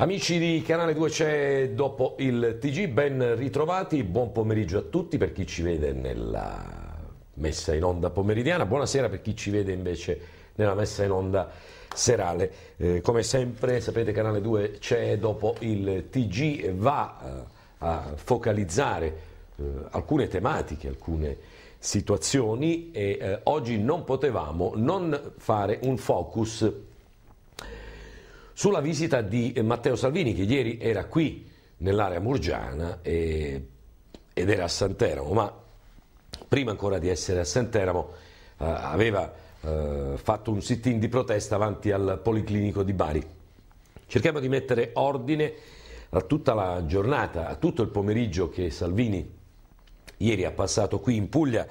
Amici di Canale 2 c'è dopo il TG, ben ritrovati, buon pomeriggio a tutti per chi ci vede nella messa in onda pomeridiana, buonasera per chi ci vede invece nella messa in onda serale. Eh, come sempre sapete Canale 2 c'è dopo il TG va eh, a focalizzare eh, alcune tematiche, alcune situazioni e eh, oggi non potevamo non fare un focus sulla visita di Matteo Salvini che ieri era qui nell'area murgiana e, ed era a Santeramo, ma prima ancora di essere a Santeramo eh, aveva eh, fatto un sit-in di protesta avanti al Policlinico di Bari. Cerchiamo di mettere ordine a tutta la giornata, a tutto il pomeriggio che Salvini ieri ha passato qui in Puglia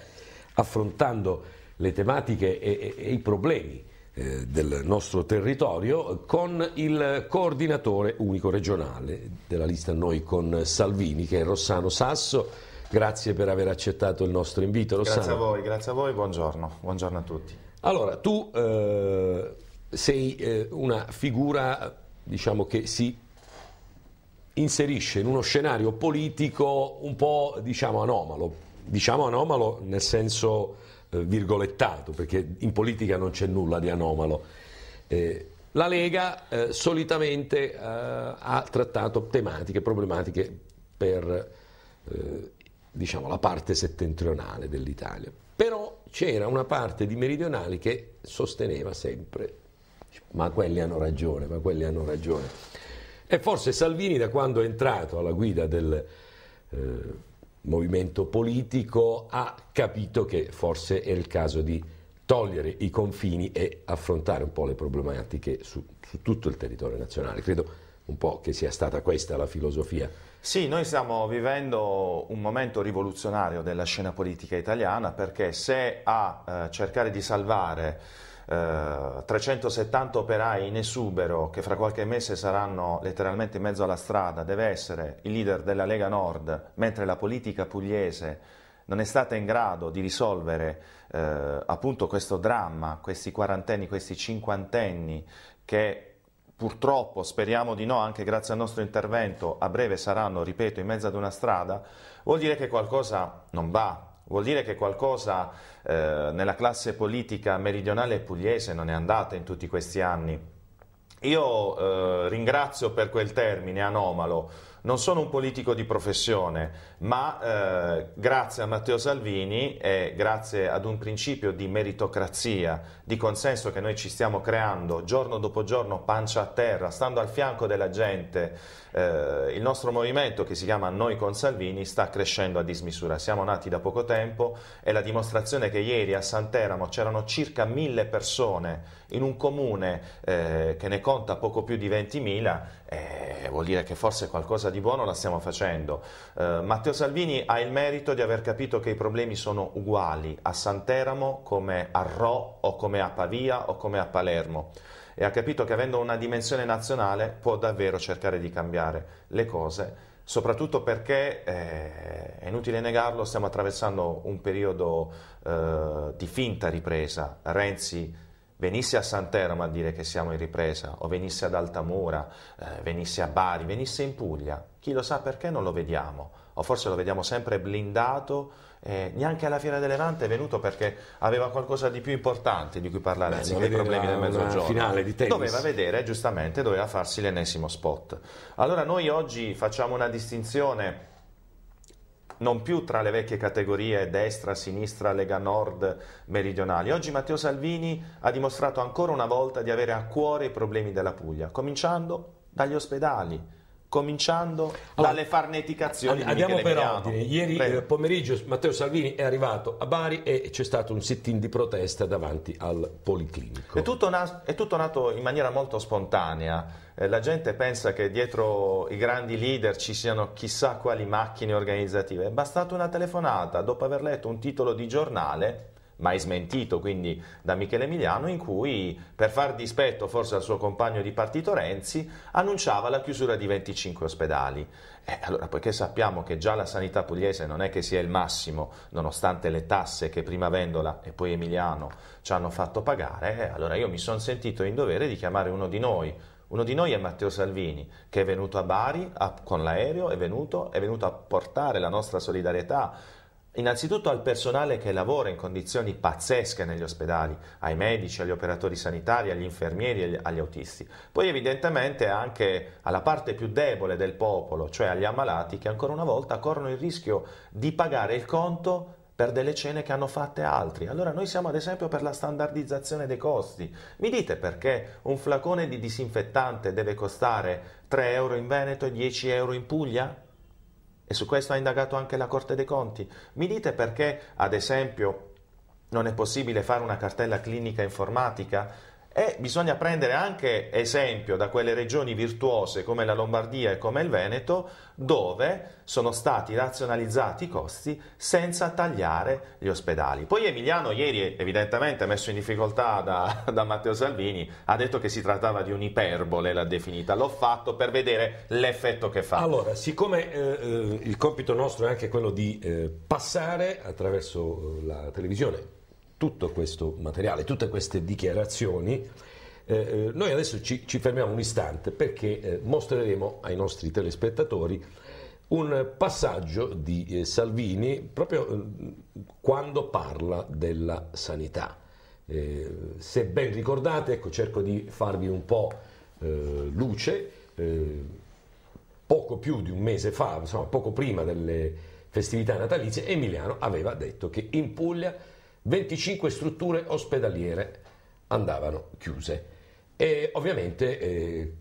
affrontando le tematiche e, e, e i problemi eh, del nostro territorio con il coordinatore unico regionale della lista Noi con Salvini, che è Rossano Sasso. Grazie per aver accettato il nostro invito, Rossano. Grazie a voi, grazie a voi, buongiorno, buongiorno a tutti. Allora, tu eh, sei eh, una figura diciamo, che si inserisce in uno scenario politico un po' diciamo, anomalo, diciamo anomalo nel senso eh, virgolettato, perché in politica non c'è nulla di anomalo. Eh, la Lega eh, solitamente eh, ha trattato tematiche, problematiche per eh, diciamo, la parte settentrionale dell'Italia. Però c'era una parte di meridionali che sosteneva sempre, ma quelli hanno ragione, ma quelli hanno ragione. E forse Salvini da quando è entrato alla guida del eh, movimento politico ha capito che forse è il caso di togliere i confini e affrontare un po' le problematiche su, su tutto il territorio nazionale. Credo un po' che sia stata questa la filosofia. Sì, noi stiamo vivendo un momento rivoluzionario della scena politica italiana perché se a eh, cercare di salvare 370 eh, operai in esubero che fra qualche mese saranno letteralmente in mezzo alla strada, deve essere il leader della Lega Nord, mentre la politica pugliese non è stata in grado di risolvere eh, appunto questo dramma, questi quarantenni, questi cinquantenni che purtroppo, speriamo di no, anche grazie al nostro intervento, a breve saranno, ripeto, in mezzo ad una strada, vuol dire che qualcosa non va, Vuol dire che qualcosa eh, nella classe politica meridionale e pugliese non è andata in tutti questi anni. Io eh, ringrazio per quel termine anomalo non sono un politico di professione, ma eh, grazie a Matteo Salvini e grazie ad un principio di meritocrazia, di consenso che noi ci stiamo creando giorno dopo giorno, pancia a terra, stando al fianco della gente, eh, il nostro movimento che si chiama Noi con Salvini sta crescendo a dismisura. Siamo nati da poco tempo e la dimostrazione che ieri a Santeramo c'erano circa mille persone in un comune eh, che ne conta poco più di 20.000, eh, vuol dire che forse qualcosa di buono la stiamo facendo. Eh, Matteo Salvini ha il merito di aver capito che i problemi sono uguali a Santeramo come a Rò o come a Pavia o come a Palermo e ha capito che avendo una dimensione nazionale può davvero cercare di cambiare le cose soprattutto perché, eh, è inutile negarlo, stiamo attraversando un periodo eh, di finta ripresa. Renzi venisse a Santerma a dire che siamo in ripresa, o venisse ad Altamura, eh, venisse a Bari, venisse in Puglia, chi lo sa perché non lo vediamo, o forse lo vediamo sempre blindato, eh, neanche alla Fiera del Levante è venuto perché aveva qualcosa di più importante di cui parlare, Beh, anziché i problemi del mezzogiorno. Finale di tennis. Doveva vedere, giustamente, doveva farsi l'ennesimo spot. Allora noi oggi facciamo una distinzione non più tra le vecchie categorie destra, sinistra, Lega Nord, meridionali. Oggi Matteo Salvini ha dimostrato ancora una volta di avere a cuore i problemi della Puglia, cominciando dagli ospedali cominciando allora, dalle farneticazioni. Andiamo per ordine. Ieri Prego. Eh, pomeriggio Matteo Salvini è arrivato a Bari e c'è stato un sit-in di protesta davanti al Policlinico. È tutto, è tutto nato in maniera molto spontanea. Eh, la gente pensa che dietro i grandi leader ci siano chissà quali macchine organizzative. È bastata una telefonata dopo aver letto un titolo di giornale mai smentito quindi da Michele Emiliano, in cui per far dispetto forse al suo compagno di partito Renzi annunciava la chiusura di 25 ospedali. Eh, allora, poiché sappiamo che già la sanità pugliese non è che sia il massimo, nonostante le tasse che prima Vendola e poi Emiliano ci hanno fatto pagare, eh, allora io mi sono sentito in dovere di chiamare uno di noi, uno di noi è Matteo Salvini, che è venuto a Bari a, con l'aereo, è venuto, è venuto a portare la nostra solidarietà Innanzitutto al personale che lavora in condizioni pazzesche negli ospedali, ai medici, agli operatori sanitari, agli infermieri, agli autisti. Poi evidentemente anche alla parte più debole del popolo, cioè agli ammalati che ancora una volta corrono il rischio di pagare il conto per delle cene che hanno fatte altri. Allora noi siamo ad esempio per la standardizzazione dei costi. Mi dite perché un flacone di disinfettante deve costare 3 euro in Veneto e 10 euro in Puglia? E su questo ha indagato anche la Corte dei Conti. Mi dite perché, ad esempio, non è possibile fare una cartella clinica informatica e bisogna prendere anche esempio da quelle regioni virtuose come la Lombardia e come il Veneto dove sono stati razionalizzati i costi senza tagliare gli ospedali. Poi Emiliano ieri evidentemente messo in difficoltà da, da Matteo Salvini ha detto che si trattava di un'iperbole l'ha definita, l'ho fatto per vedere l'effetto che fa. Allora, siccome eh, eh il compito nostro è anche quello di eh, passare attraverso eh, la televisione tutto questo materiale, tutte queste dichiarazioni. Eh, eh, noi adesso ci, ci, fermiamo un istante perché eh, mostreremo ai nostri telespettatori un passaggio di eh, Salvini proprio eh, quando parla della sanità. Eh, se ben ricordate, ecco, cerco di farvi un po' luce. poco più di un mese fa, insomma, poco prima delle festività natalizie, Emiliano aveva detto che in Puglia 25 strutture ospedaliere andavano chiuse. E ovviamente eh,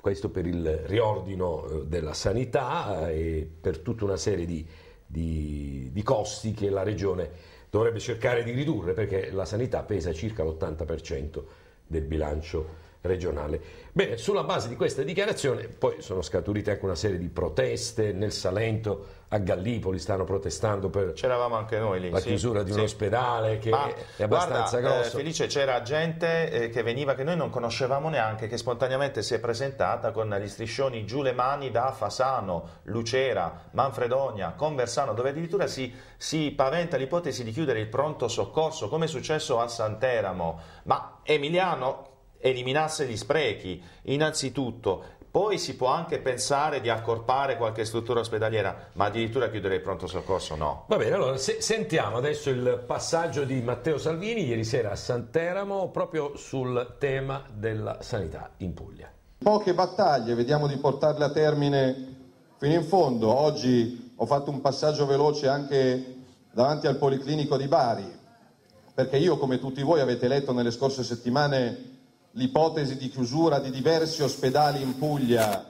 questo per il riordino eh, della sanità eh, e per tutta una serie di, di, di costi che la regione dovrebbe cercare di ridurre perché la sanità pesa circa l'80% del bilancio regionale. Bene, sulla base di questa dichiarazione poi sono scaturite anche una serie di proteste nel Salento, a Gallipoli stanno protestando per anche noi lì, la sì. chiusura di sì. un ospedale che Ma, è abbastanza guarda, grosso. Eh, Felice c'era gente eh, che veniva che noi non conoscevamo neanche che spontaneamente si è presentata con gli striscioni giù le mani da Fasano, Lucera, Manfredonia, Conversano dove addirittura si, si paventa l'ipotesi di chiudere il pronto soccorso come è successo a Santeramo. Ma Emiliano eliminasse gli sprechi, innanzitutto. Poi si può anche pensare di accorpare qualche struttura ospedaliera, ma addirittura chiudere il pronto soccorso no. Va bene, allora se, sentiamo adesso il passaggio di Matteo Salvini ieri sera a Santeramo proprio sul tema della sanità in Puglia. Poche battaglie, vediamo di portarle a termine fino in fondo. Oggi ho fatto un passaggio veloce anche davanti al Policlinico di Bari, perché io come tutti voi avete letto nelle scorse settimane l'ipotesi di chiusura di diversi ospedali in Puglia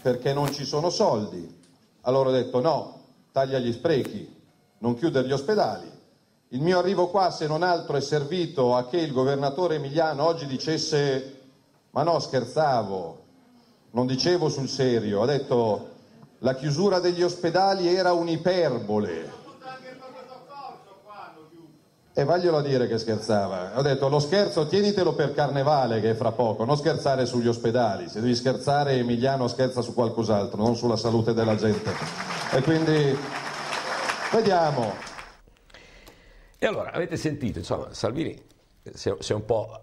perché non ci sono soldi. Allora ho detto no, taglia gli sprechi, non chiudere gli ospedali. Il mio arrivo qua, se non altro, è servito a che il governatore Emiliano oggi dicesse ma no, scherzavo, non dicevo sul serio, ha detto la chiusura degli ospedali era un'iperbole. E vaglielo a dire che scherzava. Ho detto lo scherzo tienitelo per carnevale che è fra poco, non scherzare sugli ospedali. Se devi scherzare Emiliano scherza su qualcos'altro, non sulla salute della gente. E quindi vediamo. E allora avete sentito, insomma, Salvini si è, un po'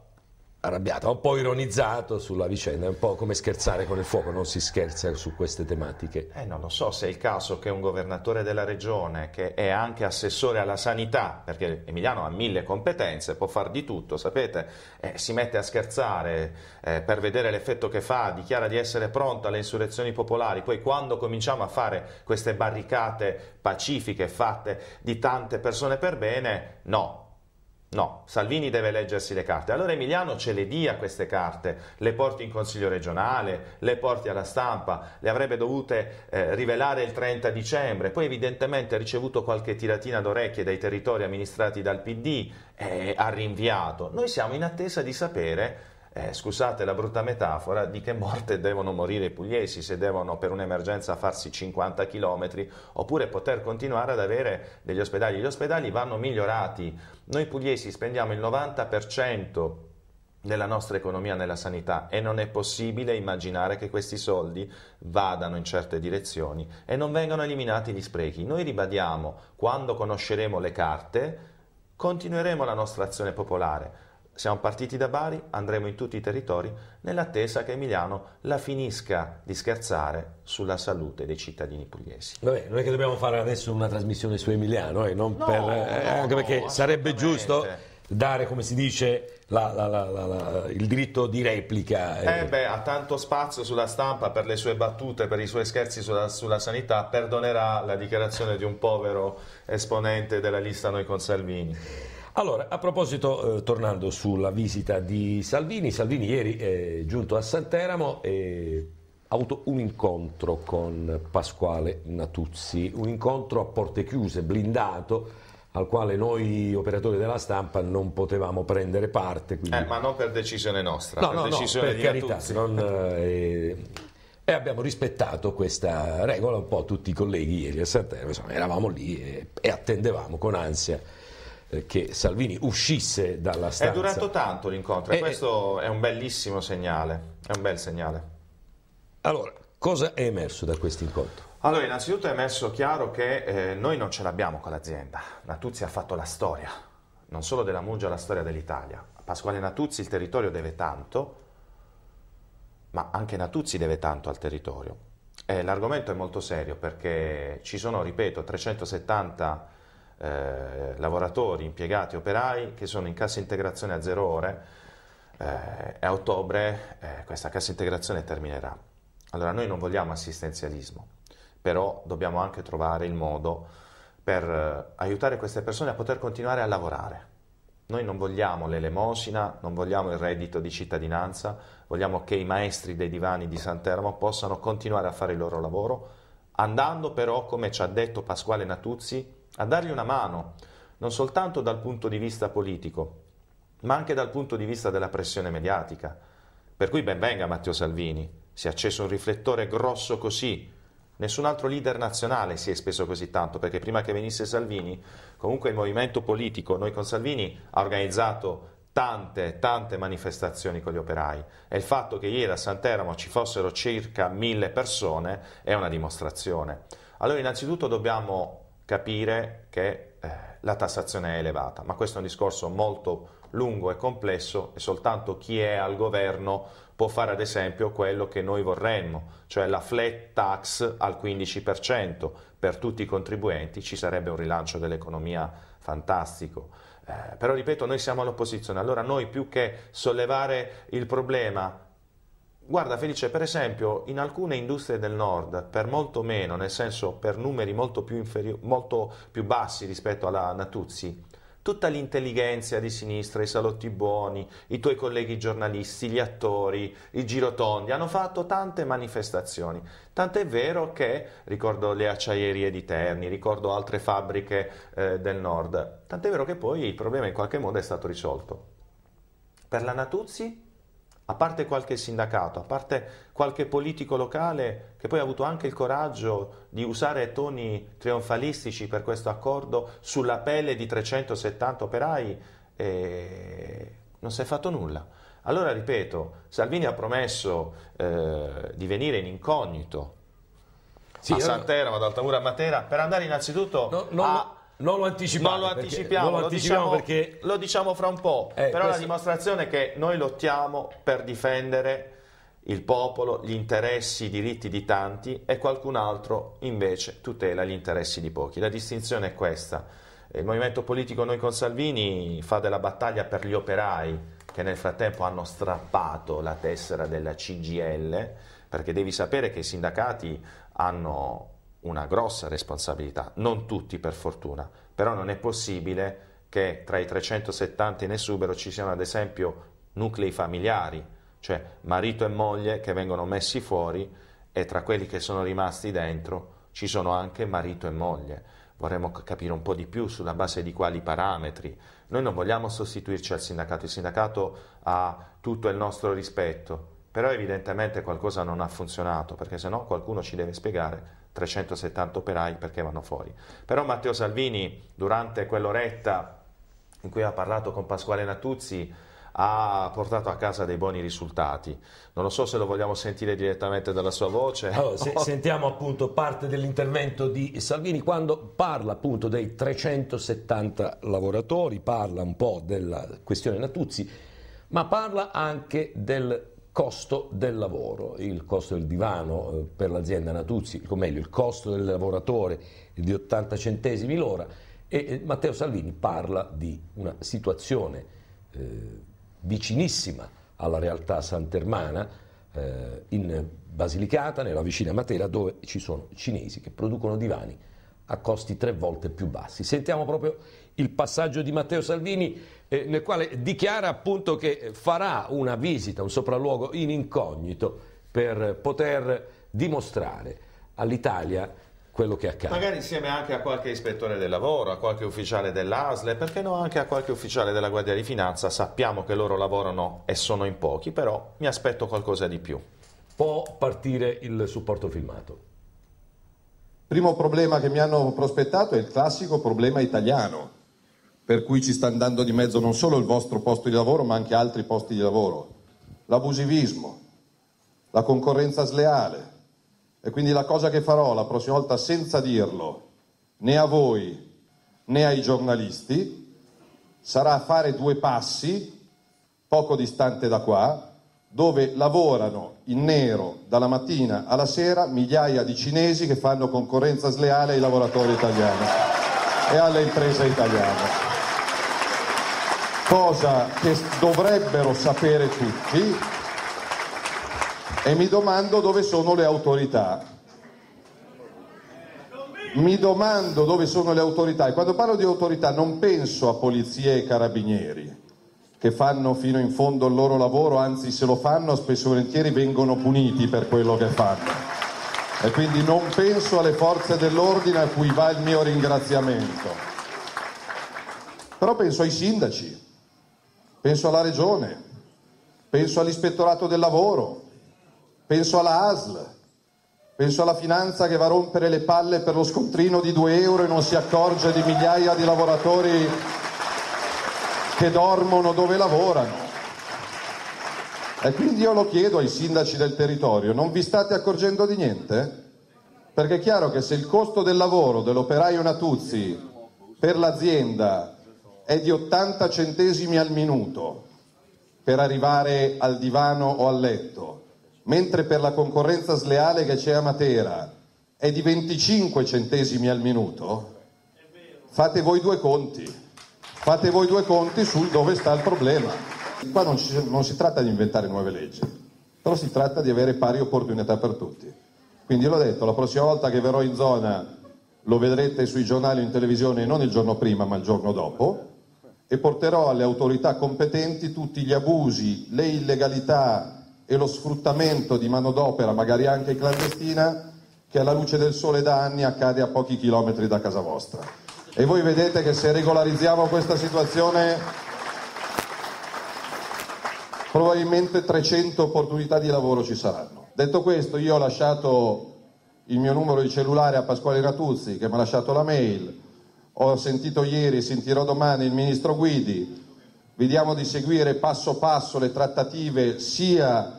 arrabbiata, un po' ironizzato sulla vicenda, è un po' come scherzare con il fuoco, non si scherza su queste tematiche. Eh, non lo so se è il caso che un governatore della regione, che è anche assessore alla sanità, perché Emiliano ha mille competenze, può far di tutto, sapete, eh, si mette a scherzare eh, per vedere l'effetto che fa, dichiara di essere pronto alle insurrezioni popolari, poi quando cominciamo a fare queste barricate pacifiche fatte di tante persone per bene, no, No, Salvini deve leggersi le carte. Allora Emiliano ce le dia queste carte, le porti in consiglio regionale, le porti alla stampa, le avrebbe dovute eh, rivelare il 30 dicembre, poi evidentemente ha ricevuto qualche tiratina d'orecchie dai territori amministrati dal PD e eh, ha rinviato. Noi siamo in attesa di sapere eh, scusate la brutta metafora, di che morte devono morire i pugliesi se devono per un'emergenza farsi 50 km oppure poter continuare ad avere degli ospedali. Gli ospedali vanno migliorati. Noi pugliesi spendiamo il 90% della nostra economia nella sanità e non è possibile immaginare che questi soldi vadano in certe direzioni e non vengano eliminati gli sprechi. Noi ribadiamo, quando conosceremo le carte, continueremo la nostra azione popolare siamo partiti da Bari, andremo in tutti i territori nell'attesa che Emiliano la finisca di scherzare sulla salute dei cittadini pugliesi. Vabbè, non è che dobbiamo fare adesso una trasmissione su Emiliano, eh, no, per, eh, anche no, perché sarebbe giusto dare, come si dice, la, la, la, il diritto di replica. Eh. eh beh, ha tanto spazio sulla stampa per le sue battute, per i suoi scherzi sulla, sulla sanità, perdonerà la dichiarazione di un povero esponente della lista Noi Consalvini. Allora, a proposito, eh, tornando sulla visita di Salvini, Salvini ieri è giunto a Santeramo e ha avuto un incontro con Pasquale Natuzzi, un incontro a porte chiuse, blindato, al quale noi operatori della stampa non potevamo prendere parte. Quindi... Eh, ma non per decisione nostra, no, per no, decisione no, per di carità, non, eh, e abbiamo rispettato questa regola un po' tutti i colleghi ieri a Santeramo, insomma, eravamo lì e, e attendevamo con ansia eh, che Salvini uscisse dalla stanza. È durato tanto l'incontro e eh, eh, questo è un bellissimo segnale, è un bel segnale. Allora, cosa è emerso da questo incontro? Allora, innanzitutto è emerso chiaro che eh, noi non ce l'abbiamo con l'azienda. Natuzzi ha fatto la storia, non solo della Muggia, la storia dell'Italia. A Pasquale Natuzzi il territorio deve tanto, ma anche Natuzzi deve tanto al territorio. Eh, l'argomento è molto serio perché ci sono, ripeto, 370 eh, lavoratori, impiegati, operai che sono in cassa integrazione a zero ore eh, e a ottobre eh, questa cassa integrazione terminerà. Allora noi non vogliamo assistenzialismo, però dobbiamo anche trovare il modo per eh, aiutare queste persone a poter continuare a lavorare. Noi non vogliamo l'elemosina, non vogliamo il reddito di cittadinanza, vogliamo che i maestri dei divani di San Termo possano continuare a fare il loro lavoro, andando però, come ci ha detto Pasquale Natuzzi, a dargli una mano, non soltanto dal punto di vista politico, ma anche dal punto di vista della pressione mediatica. Per cui ben venga Matteo Salvini, si è acceso un riflettore grosso così, Nessun altro leader nazionale si è speso così tanto, perché prima che venisse Salvini, comunque il movimento politico, noi con Salvini, ha organizzato tante, tante manifestazioni con gli operai. E il fatto che ieri a Santeramo ci fossero circa mille persone è una dimostrazione. Allora innanzitutto dobbiamo capire che eh, la tassazione è elevata, ma questo è un discorso molto lungo e complesso e soltanto chi è al governo può fare ad esempio quello che noi vorremmo, cioè la flat tax al 15% per tutti i contribuenti, ci sarebbe un rilancio dell'economia fantastico. Eh, però ripeto, noi siamo all'opposizione, allora noi più che sollevare il problema Guarda Felice, per esempio, in alcune industrie del nord, per molto meno, nel senso per numeri molto più, molto più bassi rispetto alla Natuzzi, tutta l'intelligenza di sinistra, i salotti buoni, i tuoi colleghi giornalisti, gli attori, i girotondi, hanno fatto tante manifestazioni. Tant'è vero che, ricordo le acciaierie di Terni, ricordo altre fabbriche eh, del nord, tant'è vero che poi il problema in qualche modo è stato risolto. Per la Natuzzi a parte qualche sindacato, a parte qualche politico locale che poi ha avuto anche il coraggio di usare toni trionfalistici per questo accordo sulla pelle di 370 operai, eh, non si è fatto nulla. Allora, ripeto, Salvini ha promesso eh, di venire in incognito sì, a Sant'Era, ad Altamura, a Matera, per andare innanzitutto no, no, a non lo anticipiamo, non lo anticipiamo, perché, lo, anticipiamo diciamo, perché... lo, diciamo, fra un po', eh, però questo... la dimostrazione è che noi lottiamo per difendere il popolo, gli interessi, i diritti di tanti e qualcun altro invece tutela gli interessi di pochi. La distinzione è questa. Eh, il movimento politico Noi con Salvini fa della battaglia per gli operai che nel frattempo hanno strappato la tessera della CGL, perché devi sapere che i sindacati hanno una grossa responsabilità, non tutti per fortuna, però non è possibile che tra i 370 in esubero ci siano ad esempio nuclei familiari, cioè marito e moglie che vengono messi fuori e tra quelli che sono rimasti dentro ci sono anche marito e moglie. Vorremmo capire un po' di più sulla base di quali parametri. Noi non vogliamo sostituirci al sindacato, il sindacato ha tutto il nostro rispetto, però evidentemente qualcosa non ha funzionato, perché se no qualcuno ci deve spiegare 370 operai perché vanno fuori. Però Matteo Salvini, durante quell'oretta in cui ha parlato con Pasquale Natuzzi, ha portato a casa dei buoni risultati. Non lo so se lo vogliamo sentire direttamente dalla sua voce. Allora, se, sentiamo appunto parte dell'intervento di Salvini quando parla appunto dei 370 lavoratori, parla un po' della questione Natuzzi, ma parla anche del costo del lavoro, il costo del divano eh, per l'azienda Natuzzi, o meglio il costo del lavoratore di 80 centesimi l'ora e eh, Matteo Salvini parla di una situazione eh, vicinissima alla realtà santermana eh, in Basilicata, nella vicina Matera, dove ci sono cinesi che producono divani a costi tre volte più bassi. Sentiamo proprio il passaggio di Matteo Salvini eh, nel quale dichiara appunto che farà una visita, un sopralluogo in incognito per poter dimostrare all'Italia quello che accade. Magari insieme anche a qualche ispettore del lavoro, a qualche ufficiale dell'ASLE, perché no anche a qualche ufficiale della Guardia di Finanza. Sappiamo che loro lavorano e sono in pochi, però mi aspetto qualcosa di più. Può partire il supporto filmato. Primo problema che mi hanno prospettato è il classico problema italiano, per cui ci sta andando di mezzo non solo il vostro posto di lavoro ma anche altri posti di lavoro, l'abusivismo, la concorrenza sleale. E quindi la cosa che farò la prossima volta senza dirlo né a voi né ai giornalisti sarà fare due passi poco distante da qua dove lavorano in nero dalla mattina alla sera migliaia di cinesi che fanno concorrenza sleale ai lavoratori italiani e alle imprese italiane cosa che dovrebbero sapere tutti e mi domando dove sono le autorità. Mi domando dove sono le autorità e quando parlo di autorità non penso a polizie e carabinieri che fanno fino in fondo il loro lavoro, anzi se lo fanno spesso e volentieri vengono puniti per quello che fanno. E quindi non penso alle forze dell'ordine a cui va il mio ringraziamento, però penso ai sindaci, penso alla Regione, penso all'Ispettorato del Lavoro, penso alla ASL, penso alla Finanza che va a rompere le palle per lo scontrino di 2 euro e non si accorge di migliaia di lavoratori che dormono dove lavorano. E quindi io lo chiedo ai sindaci del territorio, non vi state accorgendo di niente? Perché è chiaro che se il costo del lavoro dell'operaio Natuzzi per l'azienda è di 80 centesimi al minuto per arrivare al divano o al letto, mentre per la concorrenza sleale che c'è a Matera è di 25 centesimi al minuto, fate voi due conti, fate voi due conti su dove sta il problema. Qua non, ci, non si tratta di inventare nuove leggi, però si tratta di avere pari opportunità per tutti. Quindi l'ho detto, la prossima volta che verrò in zona lo vedrete sui giornali o in televisione non il giorno prima ma il giorno dopo, e porterò alle autorità competenti tutti gli abusi, le illegalità e lo sfruttamento di manodopera, magari anche clandestina, che alla luce del sole da anni accade a pochi chilometri da casa vostra. E voi vedete che se regolarizziamo questa situazione probabilmente 300 opportunità di lavoro ci saranno. Detto questo, io ho lasciato il mio numero di cellulare a Pasquale Ratuzzi, che mi ha lasciato la mail, ho sentito ieri, sentirò domani il ministro Guidi, vediamo di seguire passo passo le trattative sia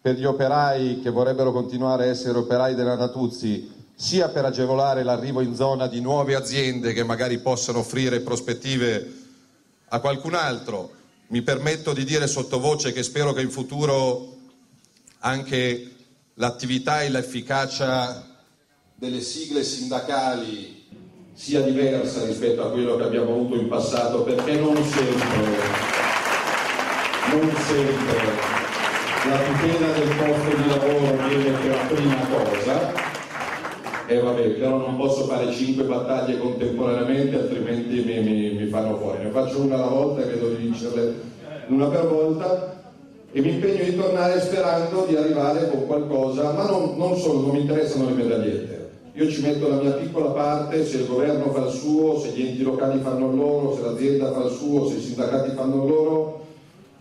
per gli operai che vorrebbero continuare a essere operai della Natuzzi, sia per agevolare l'arrivo in zona di nuove aziende che magari possano offrire prospettive a qualcun altro. Mi permetto di dire sottovoce che spero che in futuro anche l'attività e l'efficacia delle sigle sindacali sia diversa rispetto a quello che abbiamo avuto in passato perché non sempre, non sempre la tutela del posto di lavoro viene per la prima cosa e vabbè, però non posso fare cinque battaglie contemporaneamente altrimenti mi, mi, mi fanno fuori ne faccio una alla volta e credo di vincerle una per volta e mi impegno di tornare sperando di arrivare con qualcosa ma non, non solo, non mi interessano le medagliette io ci metto la mia piccola parte, se il governo fa il suo, se gli enti locali fanno il loro, se l'azienda fa il suo, se i sindacati fanno il loro,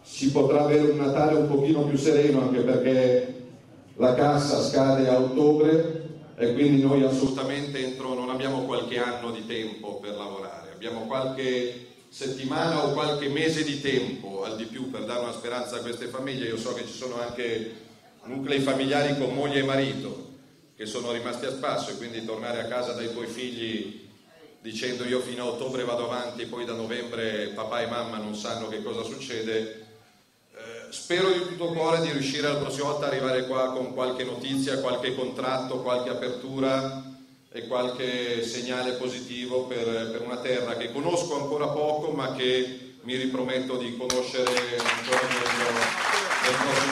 si potrà avere un Natale un pochino più sereno anche perché la cassa scade a ottobre e quindi noi assolutamente entro, non abbiamo qualche anno di tempo per lavorare, abbiamo qualche settimana o qualche mese di tempo al di più per dare una speranza a queste famiglie. Io so che ci sono anche nuclei familiari con moglie e marito che sono rimasti a spasso e quindi tornare a casa dai tuoi figli dicendo io fino a ottobre vado avanti, poi da novembre papà e mamma non sanno che cosa succede. Eh, spero di tutto cuore di riuscire la prossima volta ad arrivare qua con qualche notizia, qualche contratto, qualche apertura e qualche segnale positivo per, per una terra che conosco ancora poco ma che mi riprometto di conoscere ancora meglio nel prossimo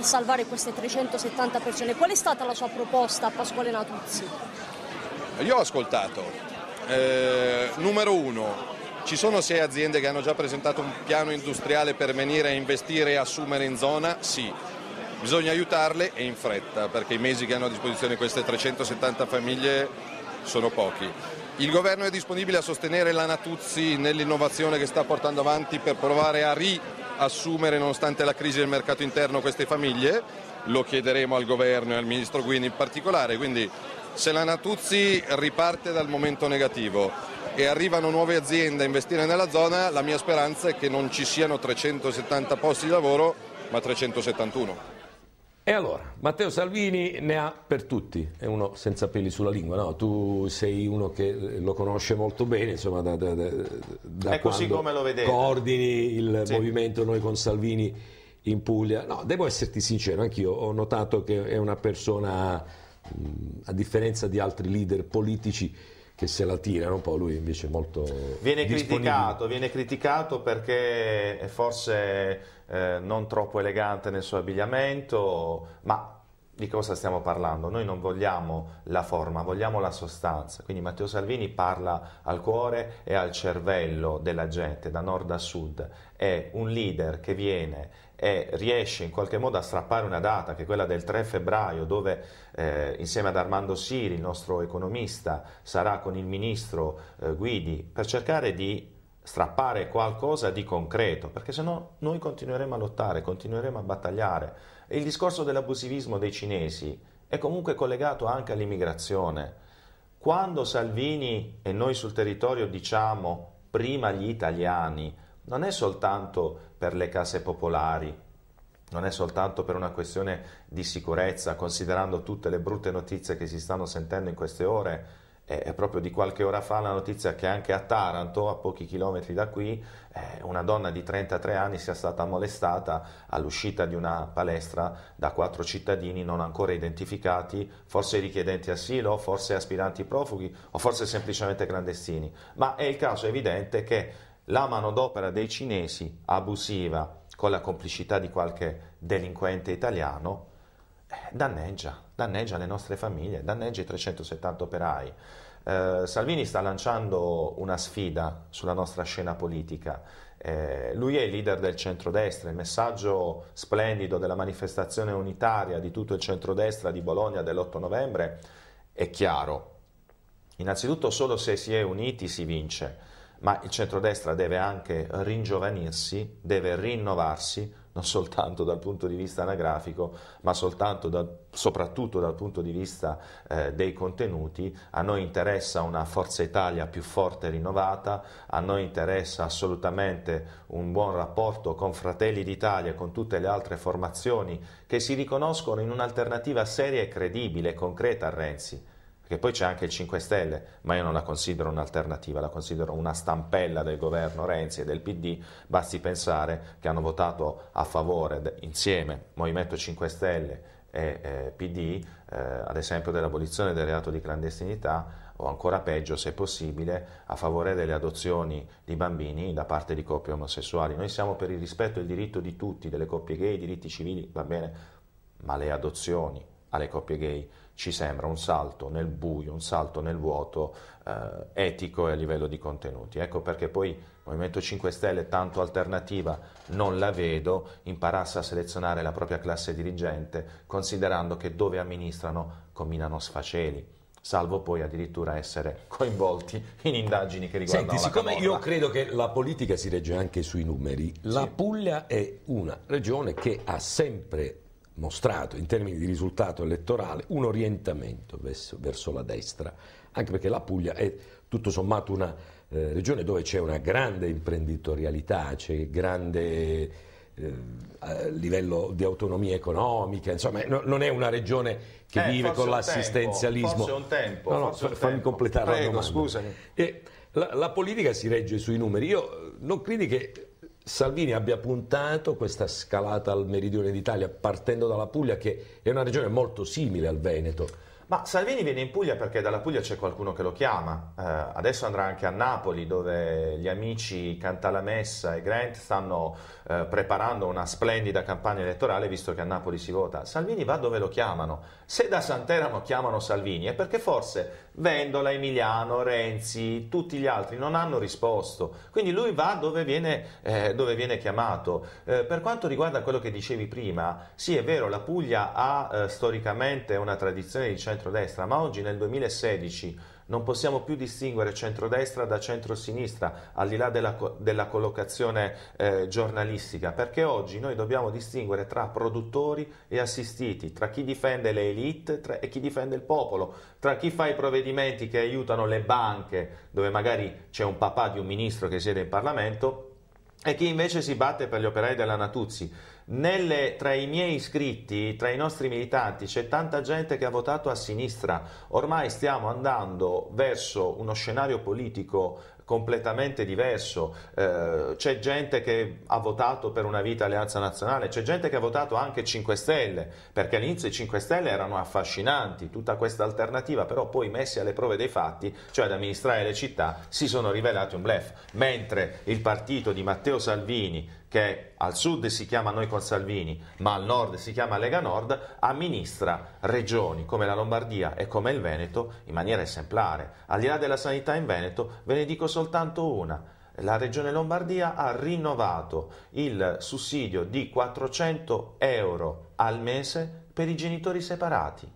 per salvare queste 370 persone. Qual è stata la sua proposta a Pasquale Natuzzi? Io ho ascoltato. Eh, numero uno, ci sono sei aziende che hanno già presentato un piano industriale per venire a investire e assumere in zona? Sì. Bisogna aiutarle e in fretta, perché i mesi che hanno a disposizione queste 370 famiglie sono pochi. Il governo è disponibile a sostenere la Natuzzi nell'innovazione che sta portando avanti per provare a ri assumere nonostante la crisi del mercato interno queste famiglie, lo chiederemo al governo e al ministro Guini in particolare, quindi se la Natuzzi riparte dal momento negativo e arrivano nuove aziende a investire nella zona, la mia speranza è che non ci siano 370 posti di lavoro ma 371. E allora, Matteo Salvini ne ha per tutti, è uno senza peli sulla lingua, no? Tu sei uno che eh, lo conosce molto bene, insomma, da, da, da, da è così ecco, come lo vedete. coordini il sì. movimento Noi con Salvini in Puglia. No, devo esserti sincero, anch'io ho notato che è una persona, a differenza di altri leader politici, che se la tirano un po', lui invece è molto viene criticato, viene criticato perché è forse eh, non troppo elegante nel suo abbigliamento, ma di cosa stiamo parlando? Noi non vogliamo la forma, vogliamo la sostanza. Quindi Matteo Salvini parla al cuore e al cervello della gente, da nord a sud. È un leader che viene e riesce in qualche modo a strappare una data che è quella del 3 febbraio dove eh, insieme ad Armando Siri, il nostro economista, sarà con il ministro eh, Guidi per cercare di strappare qualcosa di concreto, perché se no noi continueremo a lottare, continueremo a battagliare. E il discorso dell'abusivismo dei cinesi è comunque collegato anche all'immigrazione. Quando Salvini e noi sul territorio diciamo prima gli italiani, non è soltanto per le case popolari, non è soltanto per una questione di sicurezza, considerando tutte le brutte notizie che si stanno sentendo in queste ore. È proprio di qualche ora fa la notizia che anche a Taranto, a pochi chilometri da qui, eh, una donna di 33 anni sia stata molestata all'uscita di una palestra da quattro cittadini non ancora identificati, forse richiedenti asilo, forse aspiranti profughi o forse semplicemente clandestini. Ma è il caso evidente che la manodopera dei cinesi abusiva con la complicità di qualche delinquente italiano eh, danneggia, danneggia le nostre famiglie, danneggia i 370 operai. Eh, Salvini sta lanciando una sfida sulla nostra scena politica. Eh, lui è il leader del centrodestra, il messaggio splendido della manifestazione unitaria di tutto il centrodestra di Bologna dell'8 novembre è chiaro. Innanzitutto solo se si è uniti si vince ma il centrodestra deve anche ringiovanirsi, deve rinnovarsi, non soltanto dal punto di vista anagrafico, ma dal, soprattutto dal punto di vista eh, dei contenuti. A noi interessa una Forza Italia più forte e rinnovata, a noi interessa assolutamente un buon rapporto con Fratelli d'Italia e con tutte le altre formazioni che si riconoscono in un'alternativa seria e credibile, concreta a Renzi perché poi c'è anche il 5 Stelle, ma io non la considero un'alternativa, la considero una stampella del governo Renzi e del PD, basti pensare che hanno votato a favore insieme Movimento 5 Stelle e eh, PD, eh, ad esempio dell'abolizione del reato di clandestinità, o ancora peggio, se possibile, a favore delle adozioni di bambini da parte di coppie omosessuali. Noi siamo per il rispetto e il diritto di tutti, delle coppie gay, i diritti civili, va bene, ma le adozioni alle coppie gay ci sembra un salto nel buio, un salto nel vuoto eh, etico e a livello di contenuti. Ecco perché poi Movimento 5 Stelle, tanto alternativa, non la vedo, imparasse a selezionare la propria classe dirigente considerando che dove amministrano combinano sfaceli salvo poi addirittura essere coinvolti in indagini che riguardano Senti, siccome camorra. io credo che la politica si regge anche sui numeri, la sì. Puglia è una regione che ha sempre mostrato in termini di risultato elettorale un orientamento verso, verso la destra, anche perché la Puglia è tutto sommato una eh, regione dove c'è una grande imprenditorialità, c'è grande eh, livello di autonomia economica, insomma no, non è una regione che eh, vive con l'assistenzialismo. Forse un tempo. No, no, fammi tempo. completare Prego, la domanda. Scusami. La, la, politica si regge sui numeri. Io eh, non credi che Salvini abbia puntato questa scalata al meridione d'Italia partendo dalla Puglia che è una regione molto simile al Veneto. Ma Salvini viene in Puglia perché dalla Puglia c'è qualcuno che lo chiama. Eh, adesso andrà anche a Napoli dove gli amici Cantalamessa e Grant stanno eh, preparando una splendida campagna elettorale visto che a Napoli si vota. Salvini va dove lo chiamano. Se da Santeramo chiamano Salvini è perché forse Vendola, Emiliano, Renzi, tutti gli altri non hanno risposto. Quindi lui va dove viene, eh, dove viene chiamato. Eh, per quanto riguarda quello che dicevi prima, sì è vero, la Puglia ha eh, storicamente una tradizione di centrodestra, ma oggi nel 2016 non possiamo più distinguere centrodestra da centrosinistra, al di là della, della collocazione eh, giornalistica, perché oggi noi dobbiamo distinguere tra produttori e assistiti, tra chi difende le elite tra, e chi difende il popolo, tra chi fa i provvedimenti che aiutano le banche, dove magari c'è un papà di un ministro che siede in Parlamento, e chi invece si batte per gli operai della Natuzzi. Nelle, tra i miei iscritti, tra i nostri militanti, c'è tanta gente che ha votato a sinistra. Ormai stiamo andando verso uno scenario politico completamente diverso. Eh, c'è gente che ha votato per una vita Alleanza Nazionale, c'è gente che ha votato anche 5 Stelle, perché all'inizio i 5 Stelle erano affascinanti, tutta questa alternativa, però poi messi alle prove dei fatti, cioè ad amministrare le città, si sono rivelati un blef. Mentre il partito di Matteo Salvini, che al sud si chiama Noi con Salvini, ma al nord si chiama Lega Nord, amministra regioni come la Lombardia e come il Veneto in maniera esemplare. Al di là della sanità in Veneto, ve ne dico soltanto una. La regione Lombardia ha rinnovato il sussidio di 400 euro al mese per i genitori separati.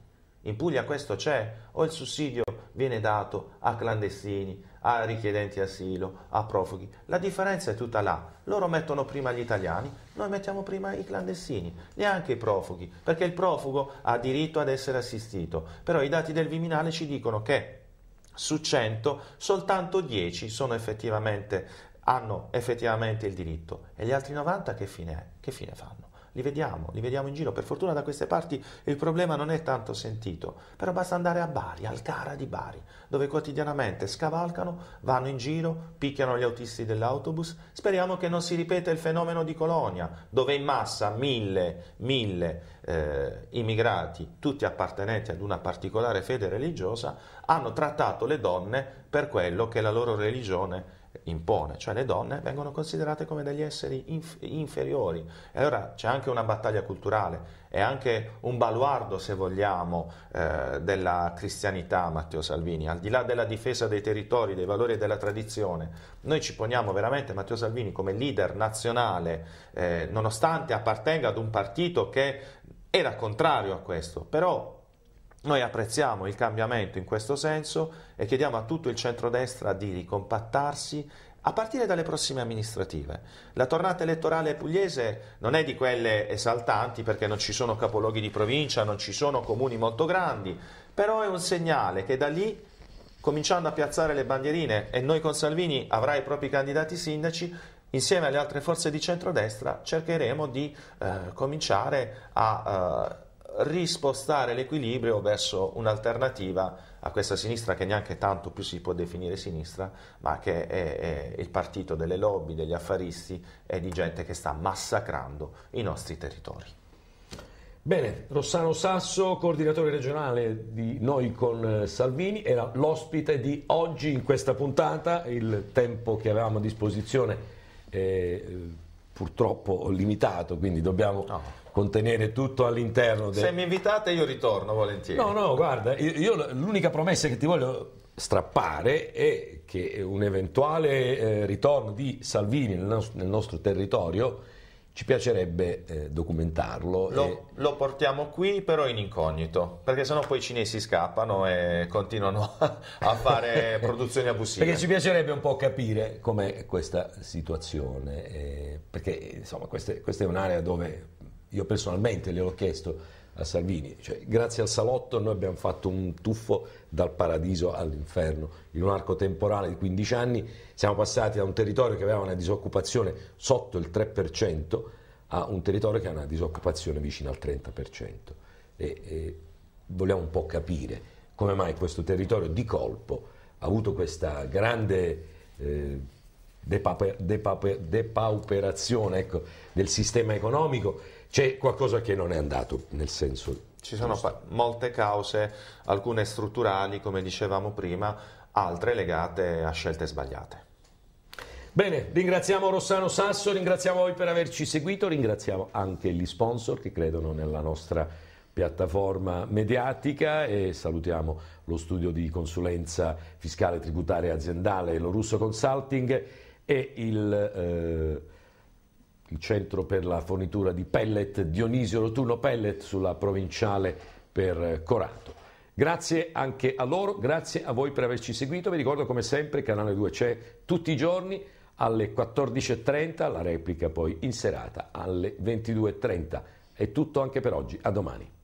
In Puglia questo c'è, o il sussidio viene dato a clandestini, a richiedenti asilo, a profughi. La differenza è tutta là. Loro mettono prima gli italiani, noi mettiamo prima i clandestini, neanche i profughi, perché il profugo ha diritto ad essere assistito. Però i dati del Viminale ci dicono che su 100 soltanto 10 effettivamente, hanno effettivamente il diritto e gli altri 90 che fine, che fine fanno? li vediamo, li vediamo in giro. Per fortuna da queste parti il problema non è tanto sentito, però basta andare a Bari, al Cara di Bari, dove quotidianamente scavalcano, vanno in giro, picchiano gli autisti dell'autobus. Speriamo che non si ripeta il fenomeno di Colonia, dove in massa mille, mille eh, immigrati, tutti appartenenti ad una particolare fede religiosa, hanno trattato le donne per quello che la loro religione impone, cioè le donne vengono considerate come degli esseri inf- inferiori. E allora c'è anche una battaglia culturale, è anche un baluardo, se vogliamo, eh, della cristianità Matteo Salvini, al di là della difesa dei territori, dei valori e della tradizione. Noi ci poniamo veramente Matteo Salvini come leader nazionale, eh, nonostante appartenga ad un partito che era contrario a questo, però noi apprezziamo il cambiamento in questo senso e chiediamo a tutto il centrodestra di ricompattarsi a partire dalle prossime amministrative. La tornata elettorale pugliese non è di quelle esaltanti perché non ci sono capoluoghi di provincia, non ci sono comuni molto grandi, però è un segnale che da lì, cominciando a piazzare le bandierine, e noi con Salvini avrà i propri candidati sindaci, insieme alle altre forze di centrodestra cercheremo di eh, cominciare a... Eh, rispostare l'equilibrio verso un'alternativa a questa sinistra che neanche tanto più si può definire sinistra, ma che è, è, il partito delle lobby, degli affaristi e di gente che sta massacrando i nostri territori. Bene, Rossano Sasso, coordinatore regionale di Noi con eh, Salvini, era l'ospite di oggi in questa puntata, il tempo che avevamo a disposizione. Eh, purtroppo limitato, quindi dobbiamo no. contenere tutto all'interno. Del... Se mi invitate io ritorno volentieri. No, no, guarda, io, io l'unica promessa che ti voglio strappare è che un eventuale eh, ritorno di Salvini nel, nel nostro territorio ci piacerebbe eh, documentarlo. Lo, e... lo, portiamo qui però in incognito, perché sennò poi i cinesi scappano e continuano a fare produzioni abusive. Perché ci piacerebbe un po' capire com'è questa situazione, eh, perché insomma questa, questa è un'area dove io personalmente le ho chiesto a Salvini. Cioè, grazie al salotto noi abbiamo fatto un tuffo dal paradiso all'inferno. In un arco temporale di 15 anni siamo passati da un territorio che aveva una disoccupazione sotto il 3% a un territorio che ha una disoccupazione vicina al 30%. E, e vogliamo un po' capire come mai questo territorio di colpo ha avuto questa grande eh, depauper, depauper, depauperazione ecco, del sistema economico c'è qualcosa che non è andato, nel senso... Ci sono molte cause, alcune strutturali, come dicevamo prima, altre legate a scelte sbagliate. Bene, ringraziamo Rossano Sasso, ringraziamo voi per averci seguito, ringraziamo anche gli sponsor che credono nella nostra piattaforma mediatica e salutiamo lo studio di consulenza fiscale, tributaria e aziendale, lo Russo Consulting e il... Eh, il centro per la fornitura di pellet Dionisio Rotuno Pellet sulla provinciale per Corato. Grazie anche a loro, grazie a voi per averci seguito. Vi ricordo come sempre Canale 2 c'è tutti i giorni alle 14.30, la replica poi in serata alle 22.30. È tutto anche per oggi, a domani.